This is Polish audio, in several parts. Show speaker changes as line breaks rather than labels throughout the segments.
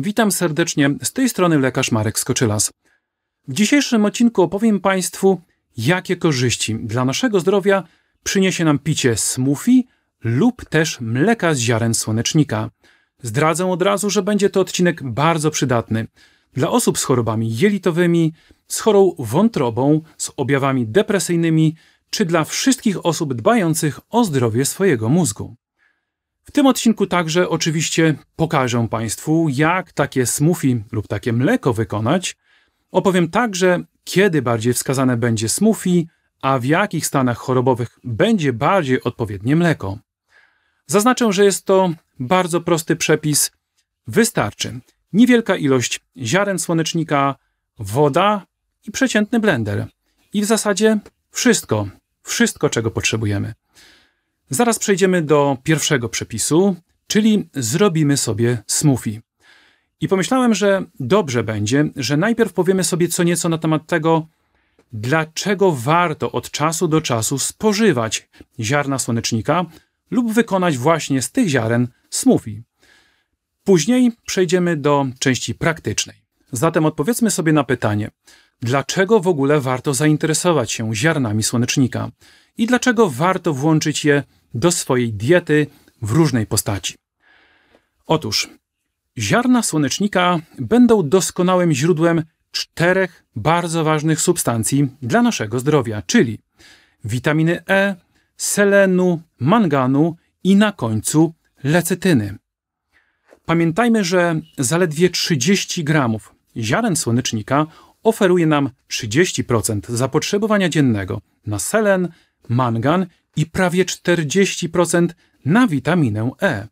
Witam serdecznie, z tej strony lekarz Marek Skoczylas. W dzisiejszym odcinku opowiem Państwu, jakie korzyści dla naszego zdrowia przyniesie nam picie smoothie lub też mleka z ziaren słonecznika. Zdradzę od razu, że będzie to odcinek bardzo przydatny dla osób z chorobami jelitowymi, z chorą wątrobą, z objawami depresyjnymi, czy dla wszystkich osób dbających o zdrowie swojego mózgu. W tym odcinku także oczywiście pokażę Państwu, jak takie smoothie lub takie mleko wykonać. Opowiem także, kiedy bardziej wskazane będzie smoothie, a w jakich stanach chorobowych będzie bardziej odpowiednie mleko. Zaznaczę, że jest to bardzo prosty przepis. Wystarczy niewielka ilość ziaren słonecznika, woda i przeciętny blender. I w zasadzie wszystko, wszystko czego potrzebujemy. Zaraz przejdziemy do pierwszego przepisu, czyli zrobimy sobie smoothie. I pomyślałem, że dobrze będzie, że najpierw powiemy sobie co nieco na temat tego, dlaczego warto od czasu do czasu spożywać ziarna słonecznika lub wykonać właśnie z tych ziaren smoothie. Później przejdziemy do części praktycznej. Zatem odpowiedzmy sobie na pytanie, dlaczego w ogóle warto zainteresować się ziarnami słonecznika i dlaczego warto włączyć je do swojej diety w różnej postaci. Otóż ziarna słonecznika będą doskonałym źródłem czterech bardzo ważnych substancji dla naszego zdrowia, czyli witaminy E, selenu, manganu i na końcu lecetyny. Pamiętajmy, że zaledwie 30 gramów ziaren słonecznika oferuje nam 30% zapotrzebowania dziennego na selen, mangan i prawie 40% na witaminę E.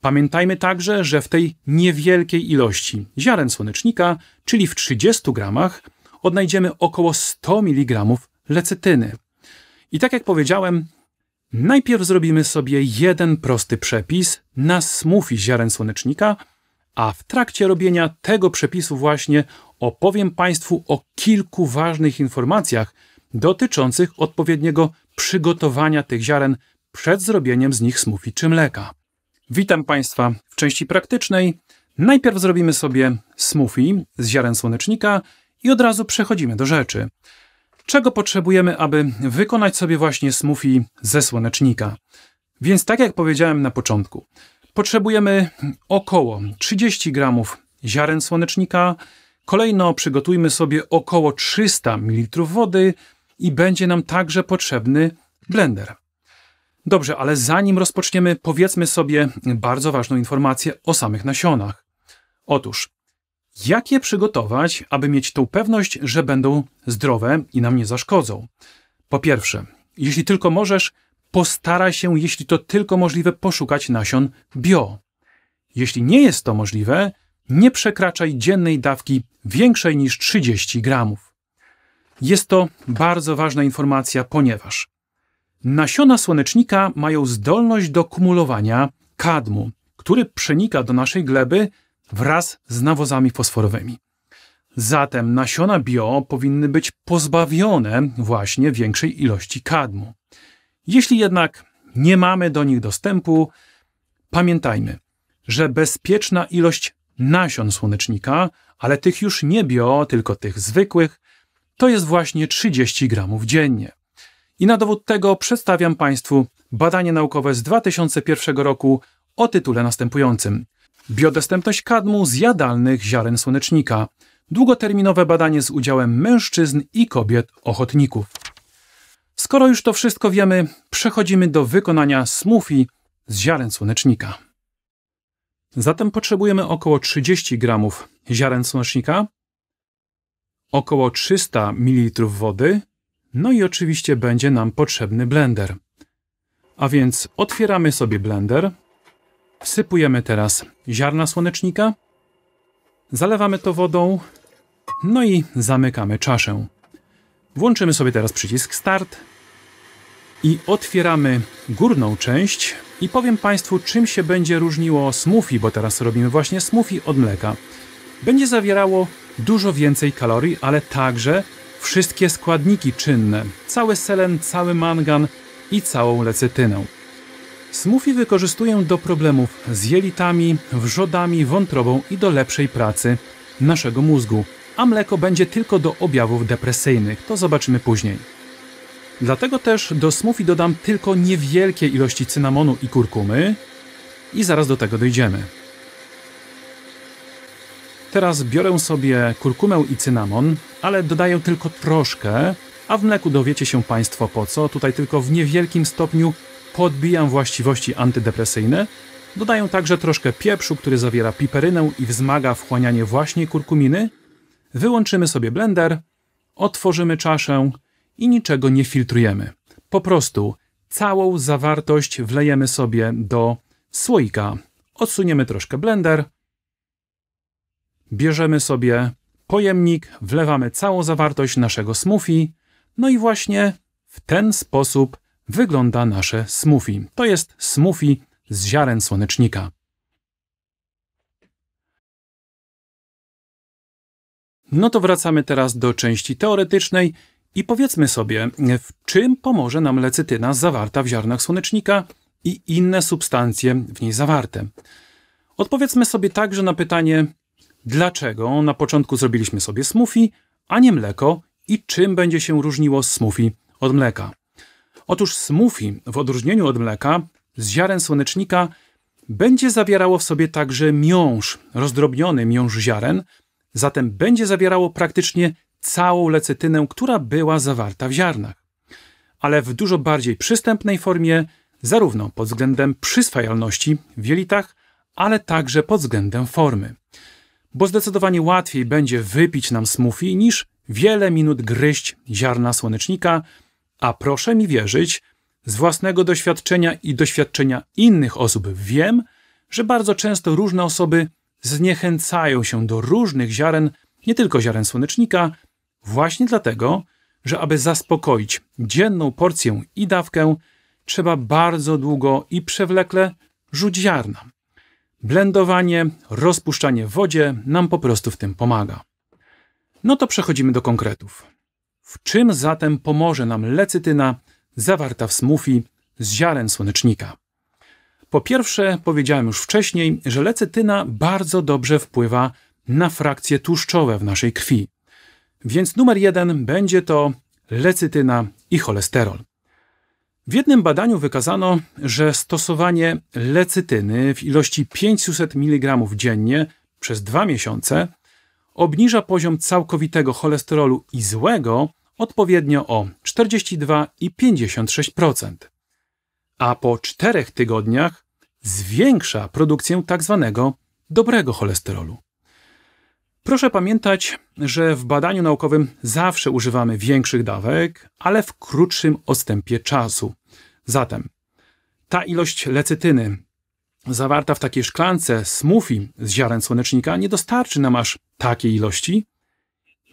Pamiętajmy także, że w tej niewielkiej ilości ziaren słonecznika, czyli w 30 gramach, odnajdziemy około 100 mg lecytyny. I tak jak powiedziałem, najpierw zrobimy sobie jeden prosty przepis na smoothie ziaren słonecznika, a w trakcie robienia tego przepisu właśnie opowiem Państwu o kilku ważnych informacjach dotyczących odpowiedniego przygotowania tych ziaren przed zrobieniem z nich smoothie czy mleka. Witam Państwa w części praktycznej. Najpierw zrobimy sobie smoothie z ziaren słonecznika i od razu przechodzimy do rzeczy. Czego potrzebujemy, aby wykonać sobie właśnie smoothie ze słonecznika? Więc tak jak powiedziałem na początku, potrzebujemy około 30 g ziaren słonecznika, kolejno przygotujmy sobie około 300 ml wody, i będzie nam także potrzebny Blender. Dobrze, ale zanim rozpoczniemy, powiedzmy sobie bardzo ważną informację o samych nasionach. Otóż, jak je przygotować, aby mieć tą pewność, że będą zdrowe i nam nie zaszkodzą? Po pierwsze, jeśli tylko możesz, postaraj się, jeśli to tylko możliwe, poszukać nasion bio. Jeśli nie jest to możliwe, nie przekraczaj dziennej dawki większej niż 30 gramów. Jest to bardzo ważna informacja, ponieważ nasiona słonecznika mają zdolność do kumulowania kadmu, który przenika do naszej gleby wraz z nawozami fosforowymi. Zatem nasiona bio powinny być pozbawione właśnie większej ilości kadmu. Jeśli jednak nie mamy do nich dostępu, pamiętajmy, że bezpieczna ilość nasion słonecznika, ale tych już nie bio, tylko tych zwykłych, to jest właśnie 30 gramów dziennie. I na dowód tego przedstawiam Państwu badanie naukowe z 2001 roku o tytule następującym: Biodostępność kadmu z jadalnych ziaren słonecznika. Długoterminowe badanie z udziałem mężczyzn i kobiet ochotników. Skoro już to wszystko wiemy, przechodzimy do wykonania smoothie z ziaren słonecznika. Zatem potrzebujemy około 30 gramów ziaren słonecznika, około 300 ml wody, no i oczywiście będzie nam potrzebny blender. A więc otwieramy sobie blender, wsypujemy teraz ziarna słonecznika, zalewamy to wodą, no i zamykamy czaszę. Włączymy sobie teraz przycisk Start i otwieramy górną część i powiem Państwu, czym się będzie różniło smoothie, bo teraz robimy właśnie smoothie od mleka będzie zawierało dużo więcej kalorii, ale także wszystkie składniki czynne, cały selen, cały mangan i całą lecytynę. Smoothie wykorzystuję do problemów z jelitami, wrzodami, wątrobą i do lepszej pracy naszego mózgu, a mleko będzie tylko do objawów depresyjnych, to zobaczymy później. Dlatego też do smoothie dodam tylko niewielkie ilości cynamonu i kurkumy i zaraz do tego dojdziemy. Teraz biorę sobie kurkumę i cynamon, ale dodaję tylko troszkę, a w mleku dowiecie się Państwo po co. Tutaj tylko w niewielkim stopniu podbijam właściwości antydepresyjne. Dodaję także troszkę pieprzu, który zawiera piperynę i wzmaga wchłanianie właśnie kurkuminy. Wyłączymy sobie blender, otworzymy czaszę i niczego nie filtrujemy. Po prostu całą zawartość wlejemy sobie do słoika. Odsuniemy troszkę blender, Bierzemy sobie pojemnik, wlewamy całą zawartość naszego smoothie, no i właśnie w ten sposób wygląda nasze smoothie. To jest smoothie z ziaren słonecznika. No to wracamy teraz do części teoretycznej i powiedzmy sobie, w czym pomoże nam lecytyna zawarta w ziarnach słonecznika i inne substancje w niej zawarte. Odpowiedzmy sobie także na pytanie, dlaczego na początku zrobiliśmy sobie smoothie, a nie mleko i czym będzie się różniło smoothie od mleka. Otóż smoothie w odróżnieniu od mleka z ziaren słonecznika będzie zawierało w sobie także miąż, rozdrobniony miąż ziaren, zatem będzie zawierało praktycznie całą lecytynę, która była zawarta w ziarnach. Ale w dużo bardziej przystępnej formie, zarówno pod względem przyswajalności w jelitach, ale także pod względem formy bo zdecydowanie łatwiej będzie wypić nam smoothie niż wiele minut gryźć ziarna słonecznika, a proszę mi wierzyć, z własnego doświadczenia i doświadczenia innych osób wiem, że bardzo często różne osoby zniechęcają się do różnych ziaren, nie tylko ziaren słonecznika, właśnie dlatego, że aby zaspokoić dzienną porcję i dawkę, trzeba bardzo długo i przewlekle rzuć ziarna. Blendowanie, rozpuszczanie w wodzie nam po prostu w tym pomaga. No to przechodzimy do konkretów. W czym zatem pomoże nam lecytyna zawarta w smoothie z ziaren słonecznika? Po pierwsze, powiedziałem już wcześniej, że lecytyna bardzo dobrze wpływa na frakcje tłuszczowe w naszej krwi. Więc numer jeden będzie to lecytyna i cholesterol. W jednym badaniu wykazano, że stosowanie lecytyny w ilości 500 mg dziennie przez dwa miesiące obniża poziom całkowitego cholesterolu i złego odpowiednio o 42 i 56%, a po 4 tygodniach zwiększa produkcję tzw. Tak dobrego cholesterolu. Proszę pamiętać, że w badaniu naukowym zawsze używamy większych dawek, ale w krótszym odstępie czasu. Zatem ta ilość lecytyny zawarta w takiej szklance smoothie z ziaren słonecznika nie dostarczy nam aż takiej ilości.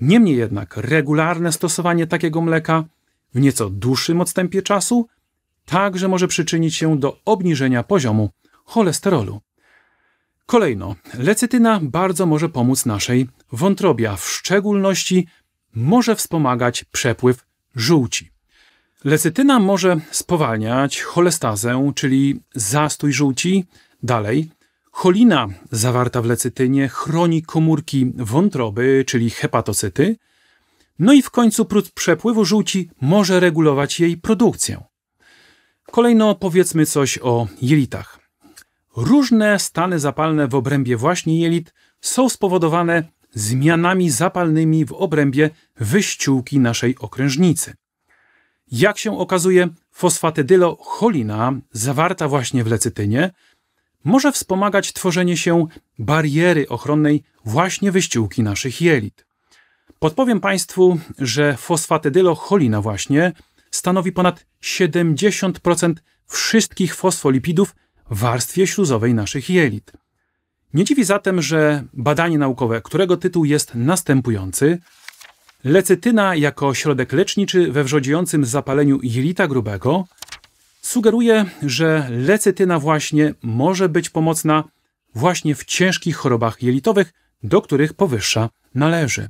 Niemniej jednak regularne stosowanie takiego mleka w nieco dłuższym odstępie czasu także może przyczynić się do obniżenia poziomu cholesterolu. Kolejno, lecytyna bardzo może pomóc naszej wątrobie, a w szczególności może wspomagać przepływ żółci. Lecytyna może spowalniać cholestazę, czyli zastój żółci. Dalej, cholina zawarta w lecytynie chroni komórki wątroby, czyli hepatocyty. No i w końcu prócz przepływu żółci może regulować jej produkcję. Kolejno powiedzmy coś o jelitach. Różne stany zapalne w obrębie właśnie jelit są spowodowane zmianami zapalnymi w obrębie wyściółki naszej okrężnicy. Jak się okazuje, fosfatydylocholina zawarta właśnie w lecytynie może wspomagać tworzenie się bariery ochronnej właśnie wyściółki naszych jelit. Podpowiem Państwu, że fosfatydylocholina właśnie stanowi ponad 70% wszystkich fosfolipidów warstwie śluzowej naszych jelit. Nie dziwi zatem, że badanie naukowe, którego tytuł jest następujący, lecytyna jako środek leczniczy we wrzodziejącym zapaleniu jelita grubego, sugeruje, że lecytyna właśnie może być pomocna właśnie w ciężkich chorobach jelitowych, do których powyższa należy.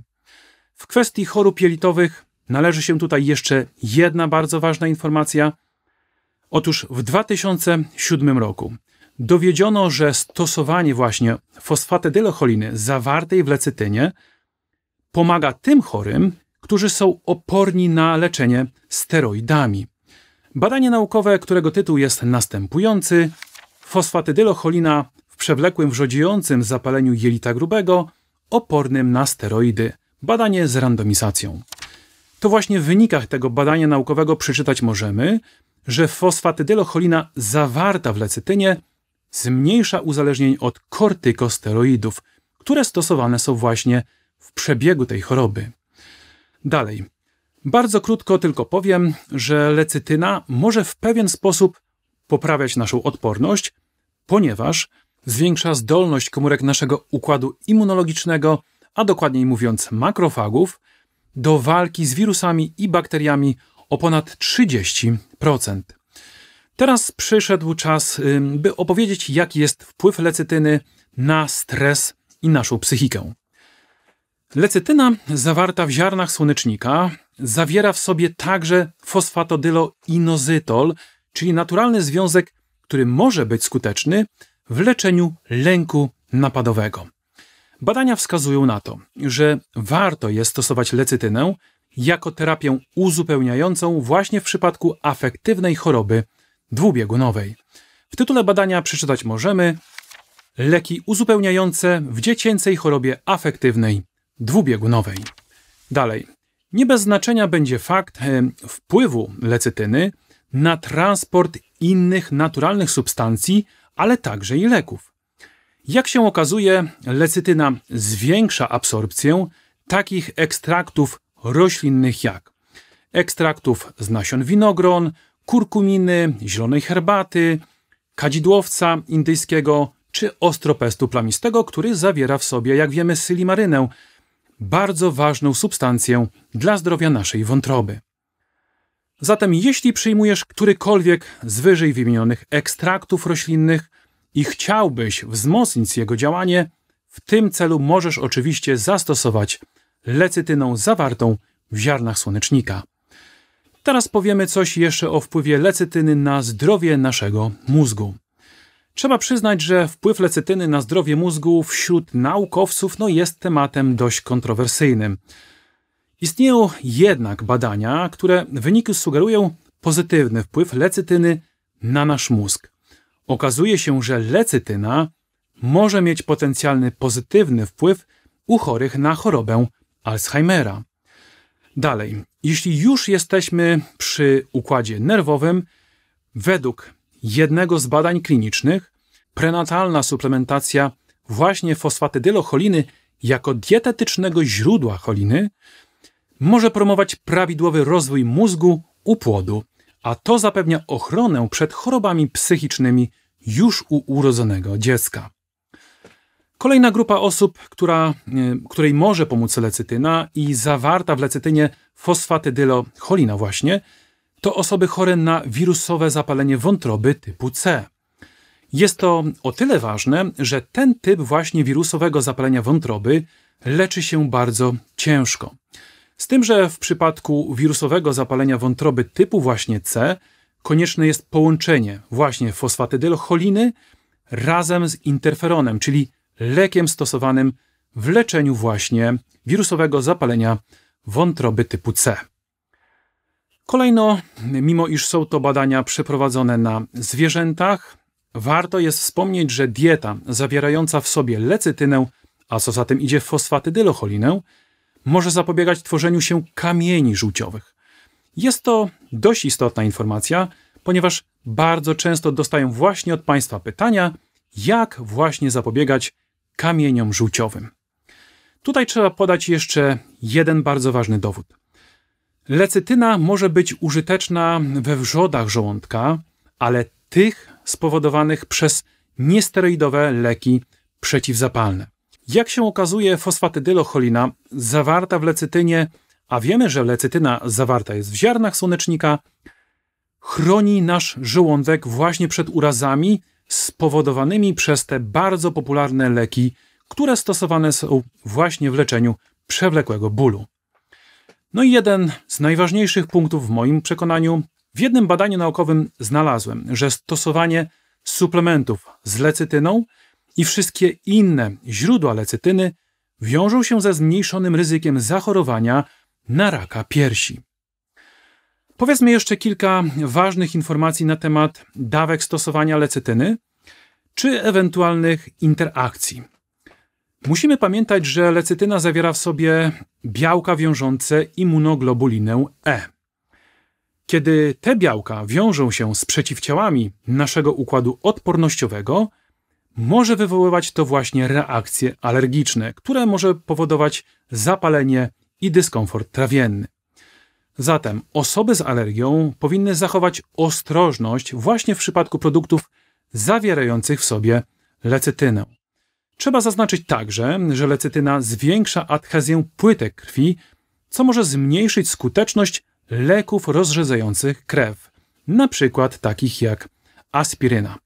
W kwestii chorób jelitowych należy się tutaj jeszcze jedna bardzo ważna informacja, Otóż w 2007 roku dowiedziono, że stosowanie właśnie fosfatedylocholiny zawartej w lecytynie pomaga tym chorym, którzy są oporni na leczenie steroidami. Badanie naukowe, którego tytuł jest następujący: fosfatedylocholina w przewlekłym wrzodziejącym zapaleniu jelita grubego opornym na steroidy. Badanie z randomizacją to właśnie w wynikach tego badania naukowego przeczytać możemy, że fosfatydylocholina zawarta w lecytynie zmniejsza uzależnień od kortykosteroidów, które stosowane są właśnie w przebiegu tej choroby. Dalej. Bardzo krótko tylko powiem, że lecytyna może w pewien sposób poprawiać naszą odporność, ponieważ zwiększa zdolność komórek naszego układu immunologicznego, a dokładniej mówiąc makrofagów, do walki z wirusami i bakteriami o ponad 30%. Teraz przyszedł czas, by opowiedzieć, jaki jest wpływ lecytyny na stres i naszą psychikę. Lecytyna zawarta w ziarnach słonecznika zawiera w sobie także fosfatodyloinozytol, czyli naturalny związek, który może być skuteczny w leczeniu lęku napadowego. Badania wskazują na to, że warto jest stosować lecytynę jako terapię uzupełniającą właśnie w przypadku afektywnej choroby dwubiegunowej. W tytule badania przeczytać możemy leki uzupełniające w dziecięcej chorobie afektywnej dwubiegunowej. Dalej. Nie bez znaczenia będzie fakt e, wpływu lecytyny na transport innych naturalnych substancji, ale także i leków. Jak się okazuje, lecytyna zwiększa absorpcję takich ekstraktów roślinnych jak ekstraktów z nasion winogron, kurkuminy, zielonej herbaty, kadzidłowca indyjskiego czy ostropestu plamistego, który zawiera w sobie, jak wiemy, sylimarynę, bardzo ważną substancję dla zdrowia naszej wątroby. Zatem jeśli przyjmujesz którykolwiek z wyżej wymienionych ekstraktów roślinnych, i chciałbyś wzmocnić jego działanie, w tym celu możesz oczywiście zastosować lecytyną zawartą w ziarnach słonecznika. Teraz powiemy coś jeszcze o wpływie lecytyny na zdrowie naszego mózgu. Trzeba przyznać, że wpływ lecytyny na zdrowie mózgu wśród naukowców no, jest tematem dość kontrowersyjnym. Istnieją jednak badania, które wyniki sugerują pozytywny wpływ lecytyny na nasz mózg. Okazuje się, że lecytyna może mieć potencjalny pozytywny wpływ u chorych na chorobę Alzheimera. Dalej, jeśli już jesteśmy przy układzie nerwowym, według jednego z badań klinicznych, prenatalna suplementacja właśnie fosfatydylocholiny jako dietetycznego źródła choliny może promować prawidłowy rozwój mózgu u płodu a to zapewnia ochronę przed chorobami psychicznymi już u urodzonego dziecka. Kolejna grupa osób, która, e, której może pomóc lecytyna i zawarta w lecytynie fosfatydylocholina właśnie, to osoby chore na wirusowe zapalenie wątroby typu C. Jest to o tyle ważne, że ten typ właśnie wirusowego zapalenia wątroby leczy się bardzo ciężko. Z tym, że w przypadku wirusowego zapalenia wątroby typu właśnie C konieczne jest połączenie właśnie fosfatydylcholiny razem z interferonem, czyli lekiem stosowanym w leczeniu właśnie wirusowego zapalenia wątroby typu C. Kolejno, mimo iż są to badania przeprowadzone na zwierzętach, warto jest wspomnieć, że dieta zawierająca w sobie lecytynę, a co za tym idzie fosfatydylocholinę, może zapobiegać tworzeniu się kamieni żółciowych. Jest to dość istotna informacja, ponieważ bardzo często dostaję właśnie od Państwa pytania, jak właśnie zapobiegać kamieniom żółciowym. Tutaj trzeba podać jeszcze jeden bardzo ważny dowód. Lecytyna może być użyteczna we wrzodach żołądka, ale tych spowodowanych przez niesteroidowe leki przeciwzapalne. Jak się okazuje, fosfatydylocholina zawarta w lecytynie, a wiemy, że lecytyna zawarta jest w ziarnach słonecznika, chroni nasz żołądek właśnie przed urazami spowodowanymi przez te bardzo popularne leki, które stosowane są właśnie w leczeniu przewlekłego bólu. No i jeden z najważniejszych punktów w moim przekonaniu, w jednym badaniu naukowym znalazłem, że stosowanie suplementów z lecytyną i wszystkie inne źródła lecytyny wiążą się ze zmniejszonym ryzykiem zachorowania na raka piersi. Powiedzmy jeszcze kilka ważnych informacji na temat dawek stosowania lecytyny czy ewentualnych interakcji. Musimy pamiętać, że lecytyna zawiera w sobie białka wiążące immunoglobulinę E. Kiedy te białka wiążą się z przeciwciałami naszego układu odpornościowego, może wywoływać to właśnie reakcje alergiczne, które może powodować zapalenie i dyskomfort trawienny. Zatem osoby z alergią powinny zachować ostrożność właśnie w przypadku produktów zawierających w sobie lecytynę. Trzeba zaznaczyć także, że lecytyna zwiększa adhezję płytek krwi, co może zmniejszyć skuteczność leków rozrzedzających krew, na przykład takich jak aspiryna.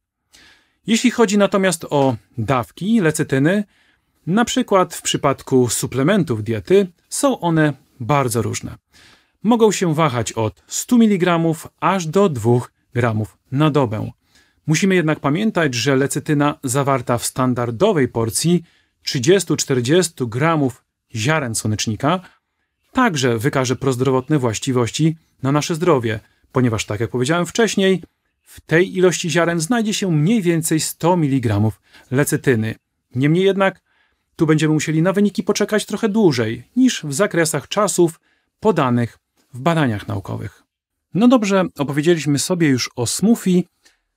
Jeśli chodzi natomiast o dawki lecytyny, na przykład w przypadku suplementów diety są one bardzo różne. Mogą się wahać od 100 mg aż do 2 g na dobę. Musimy jednak pamiętać, że lecytyna zawarta w standardowej porcji 30-40 g ziaren słonecznika także wykaże prozdrowotne właściwości na nasze zdrowie, ponieważ tak jak powiedziałem wcześniej, w tej ilości ziaren znajdzie się mniej więcej 100 mg lecytyny. Niemniej jednak tu będziemy musieli na wyniki poczekać trochę dłużej niż w zakresach czasów podanych w badaniach naukowych. No dobrze, opowiedzieliśmy sobie już o smoothie.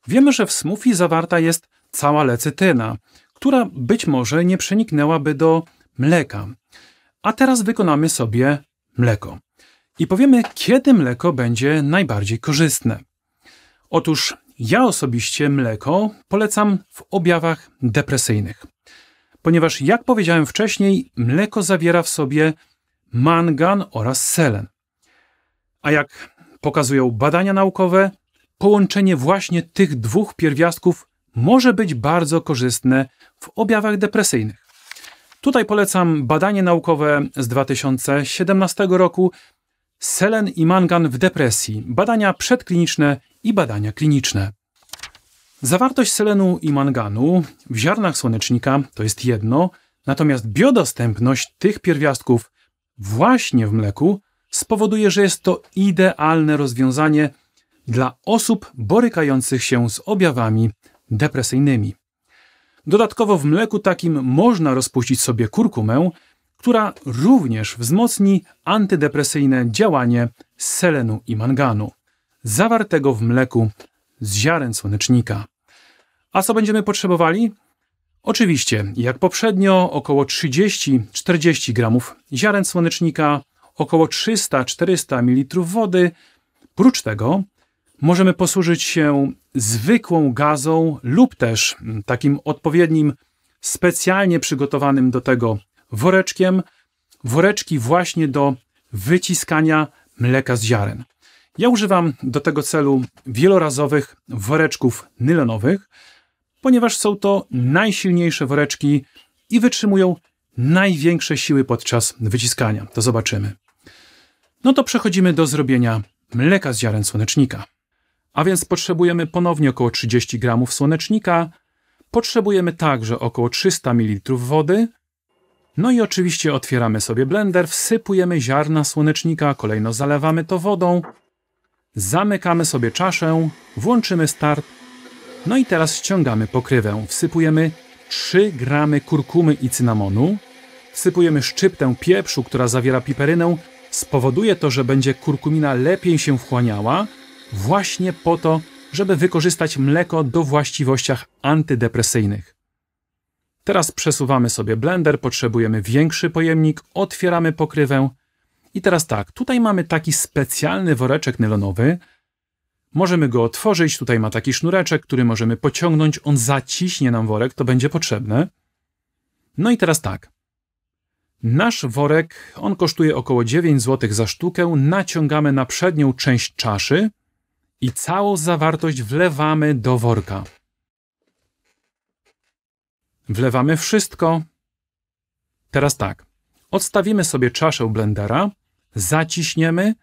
Wiemy, że w smoothie zawarta jest cała lecytyna, która być może nie przeniknęłaby do mleka. A teraz wykonamy sobie mleko. I powiemy, kiedy mleko będzie najbardziej korzystne. Otóż ja osobiście mleko polecam w objawach depresyjnych, ponieważ jak powiedziałem wcześniej, mleko zawiera w sobie mangan oraz selen. A jak pokazują badania naukowe, połączenie właśnie tych dwóch pierwiastków może być bardzo korzystne w objawach depresyjnych. Tutaj polecam badanie naukowe z 2017 roku Selen i mangan w depresji. Badania przedkliniczne i badania kliniczne. Zawartość selenu i manganu w ziarnach słonecznika to jest jedno, natomiast biodostępność tych pierwiastków właśnie w mleku spowoduje, że jest to idealne rozwiązanie dla osób borykających się z objawami depresyjnymi. Dodatkowo w mleku takim można rozpuścić sobie kurkumę, która również wzmocni antydepresyjne działanie selenu i manganu zawartego w mleku z ziaren słonecznika. A co będziemy potrzebowali? Oczywiście, jak poprzednio, około 30-40 gramów ziaren słonecznika, około 300-400 ml wody. Prócz tego możemy posłużyć się zwykłą gazą lub też takim odpowiednim, specjalnie przygotowanym do tego woreczkiem. Woreczki właśnie do wyciskania mleka z ziaren. Ja używam do tego celu wielorazowych woreczków nylonowych, ponieważ są to najsilniejsze woreczki i wytrzymują największe siły podczas wyciskania. To zobaczymy. No to przechodzimy do zrobienia mleka z ziaren słonecznika. A więc potrzebujemy ponownie około 30 g słonecznika, potrzebujemy także około 300 ml wody, no i oczywiście otwieramy sobie blender, wsypujemy ziarna słonecznika, kolejno zalewamy to wodą, Zamykamy sobie czaszę, włączymy start. No i teraz ściągamy pokrywę. Wsypujemy 3 gramy kurkumy i cynamonu. Wsypujemy szczyptę pieprzu, która zawiera piperynę. Spowoduje to, że będzie kurkumina lepiej się wchłaniała, właśnie po to, żeby wykorzystać mleko do właściwościach antydepresyjnych. Teraz przesuwamy sobie blender, potrzebujemy większy pojemnik, otwieramy pokrywę, i teraz tak, tutaj mamy taki specjalny woreczek nylonowy. Możemy go otworzyć, tutaj ma taki sznureczek, który możemy pociągnąć, on zaciśnie nam worek, to będzie potrzebne. No i teraz tak. Nasz worek, on kosztuje około 9 zł za sztukę, naciągamy na przednią część czaszy i całą zawartość wlewamy do worka. Wlewamy wszystko. Teraz tak. Odstawimy sobie czaszę blendera, zaciśniemy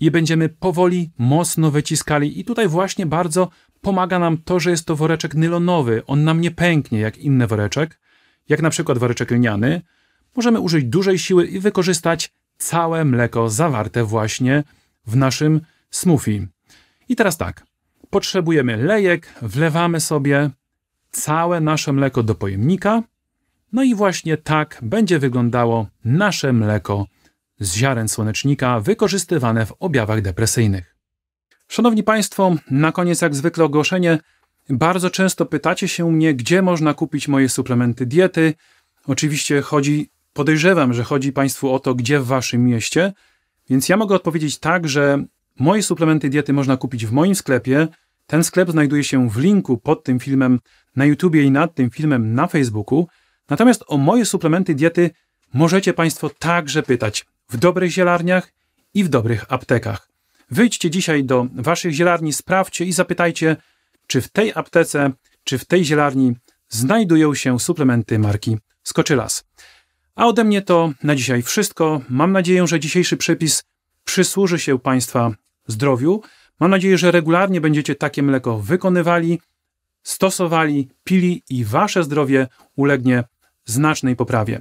i będziemy powoli mocno wyciskali. I tutaj właśnie bardzo pomaga nam to, że jest to woreczek nylonowy. On nam nie pęknie jak inny woreczek, jak na przykład woreczek lniany. Możemy użyć dużej siły i wykorzystać całe mleko zawarte właśnie w naszym smoothie. I teraz tak, potrzebujemy lejek, wlewamy sobie całe nasze mleko do pojemnika. No i właśnie tak będzie wyglądało nasze mleko z ziaren słonecznika wykorzystywane w objawach depresyjnych. Szanowni Państwo, na koniec jak zwykle ogłoszenie. Bardzo często pytacie się mnie, gdzie można kupić moje suplementy diety. Oczywiście chodzi, podejrzewam, że chodzi Państwu o to, gdzie w Waszym mieście. Więc ja mogę odpowiedzieć tak, że moje suplementy diety można kupić w moim sklepie. Ten sklep znajduje się w linku pod tym filmem na YouTubie i nad tym filmem na Facebooku. Natomiast o moje suplementy diety możecie Państwo także pytać w dobrych zielarniach i w dobrych aptekach. Wyjdźcie dzisiaj do waszych zielarni, sprawdźcie i zapytajcie, czy w tej aptece, czy w tej zielarni znajdują się suplementy marki Skoczylas. A ode mnie to na dzisiaj wszystko. Mam nadzieję, że dzisiejszy przepis przysłuży się Państwa zdrowiu. Mam nadzieję, że regularnie będziecie takie mleko wykonywali, stosowali, pili i Wasze zdrowie ulegnie znacznej poprawie.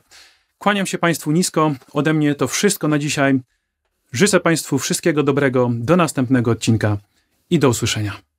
Kłaniam się Państwu nisko. Ode mnie to wszystko na dzisiaj. Życzę Państwu wszystkiego dobrego. Do następnego odcinka i do usłyszenia.